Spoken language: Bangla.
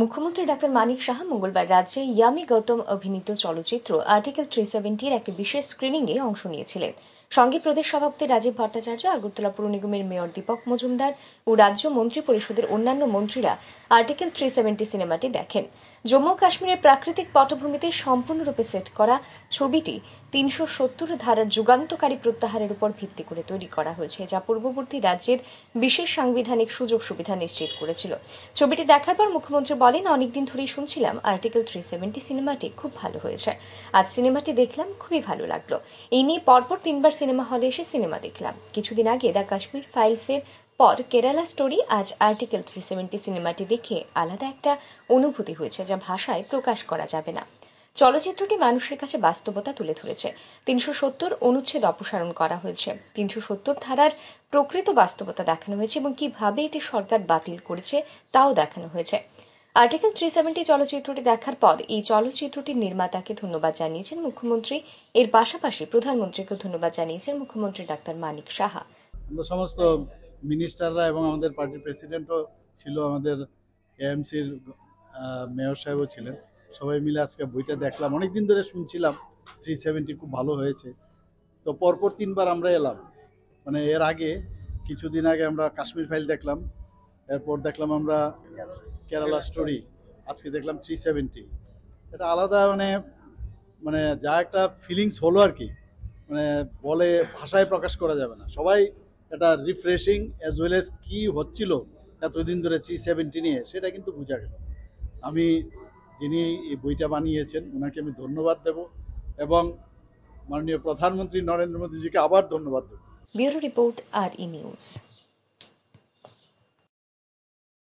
মুখ্যমন্ত্রী ডাক্তার মানিক সাহা মঙ্গলবার রাজ্যে ইয়ামি গৌতম অভিনীত চলচ্চিত্র আর্টিকেল থ্রি সেভেন্টির একটি বিশেষ স্ক্রিনিংয়ে অংশ নিয়েছিলেন সঙ্গে প্রদেশ সভাপতি রাজীব ভট্টাচার্য আগরতলা পুর নিগমের মেয়র দীপক মজুমদার ও রাজ্য মন্ত্রী পরিষদের অন্যান্য মন্ত্রীরা আর্টিকেল থ্রি সেভেন্টি সিনেমাটি দেখেন জম্মু কাশ্মীরের প্রাকৃতিক পটভূমিতে সম্পূর্ণরূপে সেট করা ছবিটি তিনশো সত্তর ধারার যুগান্তকারী প্রত্যাহারের উপর ভিত্তি করে তৈরি করা হয়েছে যা পূর্ববর্তী রাজ্যের বিশেষ সাংবিধানিক সুযোগ সুবিধা নিশ্চিত করেছিল ছবিটি দেখার পর মুখ্যমন্ত্রী বলেন অনেকদিন ধরেই শুনছিলাম আর্টিকেল থ্রি সেভেন্টি সিনেমাটি খুব ভালো হয়েছে আজ সিনেমাটি দেখলাম খুবই ভালো লাগলো এই নিয়ে পরপর তিনবার সিনেমা হলে এসে সিনেমা দেখলাম কিছুদিন আগে দ্য কাশ্মীর ফাইলসের পর কেরালা স্টোরি আজ আর্টিকেল থ্রি সেভেন্টি সিনেমাটি দেখে আলাদা একটা অনুভূতি হয়েছে যা ভাষায় প্রকাশ করা যাবে না চলচ্চিত্রটি মানুষের কাছে বাস্তবতা তুলে ধরেছে তিনশো সত্তর অনুচ্ছেদ অপসারণ করা হয়েছে তিনশো সত্তর ধারার প্রকৃত বাস্তবতা দেখানো হয়েছে এবং কিভাবে এটি সরকার বাতিল করেছে তাও দেখানো হয়েছে আর্টিকেল থ্রি সেভেন্টি চলচ্চিত্রটি দেখার পর এই চলচ্চিত্রটির নির্মাতাকে ধন্যবাদ জানিয়েছেন মুখ্যমন্ত্রী এর পাশাপাশি প্রধানমন্ত্রীকেও ধন্যবাদ জানিয়েছেন মুখ্যমন্ত্রী ডাক্তার মানিক সাহা আমরা সমস্ত মিনিস্টাররা এবং আমাদের পার্টির প্রেসিডেন্টও ছিল আমাদের এএমসির মেয়র সাহেবও ছিলেন সবাই মিলে আজকে বইটা দেখলাম অনেক দিন ধরে শুনছিলাম থ্রি সেভেন্টি খুব ভালো হয়েছে তো পরপর তিনবার আমরা এলাম মানে এর আগে কিছুদিন আগে আমরা কাশ্মীর ফাইল দেখলাম এরপর দেখলাম আমরা কেরালা স্টোরি আজকে দেখলাম থ্রি সেভেন্টি এটা আলাদা মানে মানে যা একটা ফিলিংস হলো আর কি মানে বলে ভাষায় প্রকাশ করা যাবে না সবাই এটা রিফ্রেশিং অ্যাজ ওয়েল এস কী হচ্ছিল এতদিন ধরে থ্রি সেভেন্টি নিয়ে সেটা কিন্তু বোঝা গেল আমি যিনি এই বইটা বানিয়েছেন ওনাকে আমি ধন্যবাদ দেব এবং মাননীয় প্রধানমন্ত্রী নরেন্দ্র মোদীজিকে আবার ধন্যবাদ দেব ব্যুরো রিপোর্ট আর ই নিউজ